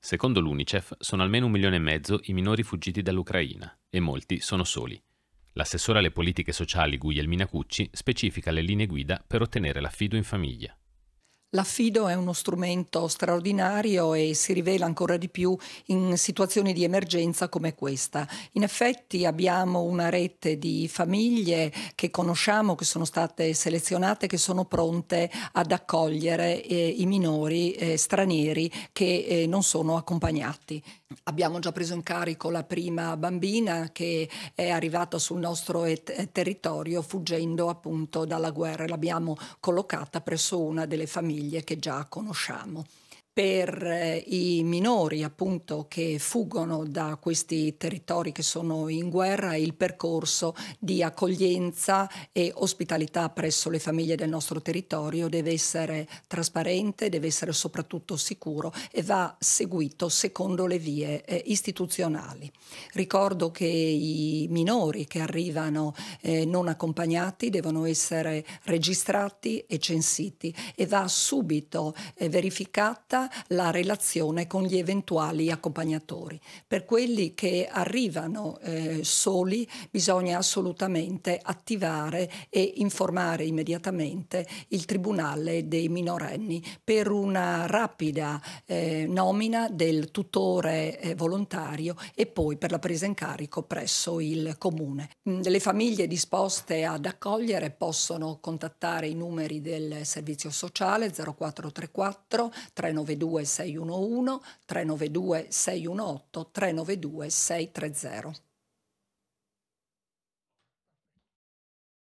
Secondo l'UNICEF sono almeno un milione e mezzo i minori fuggiti dall'Ucraina e molti sono soli. L'assessore alle politiche sociali Guglielmina Cucci specifica le linee guida per ottenere l'affido in famiglia. L'affido è uno strumento straordinario e si rivela ancora di più in situazioni di emergenza come questa. In effetti abbiamo una rete di famiglie che conosciamo, che sono state selezionate, che sono pronte ad accogliere eh, i minori eh, stranieri che eh, non sono accompagnati. Abbiamo già preso in carico la prima bambina che è arrivata sul nostro et- territorio fuggendo appunto dalla guerra. L'abbiamo collocata presso una delle famiglie famiglie che già conosciamo per eh, i minori appunto che fuggono da questi territori che sono in guerra il percorso di accoglienza e ospitalità presso le famiglie del nostro territorio deve essere trasparente, deve essere soprattutto sicuro e va seguito secondo le vie eh, istituzionali. Ricordo che i minori che arrivano eh, non accompagnati devono essere registrati e censiti e va subito eh, verificata la relazione con gli eventuali accompagnatori. Per quelli che arrivano eh, soli bisogna assolutamente attivare e informare immediatamente il Tribunale dei minorenni per una rapida eh, nomina del tutore eh, volontario e poi per la presa in carico presso il Comune. Mm, le famiglie disposte ad accogliere possono contattare i numeri del servizio sociale 0434 392 392 611, 392 618, 392 630.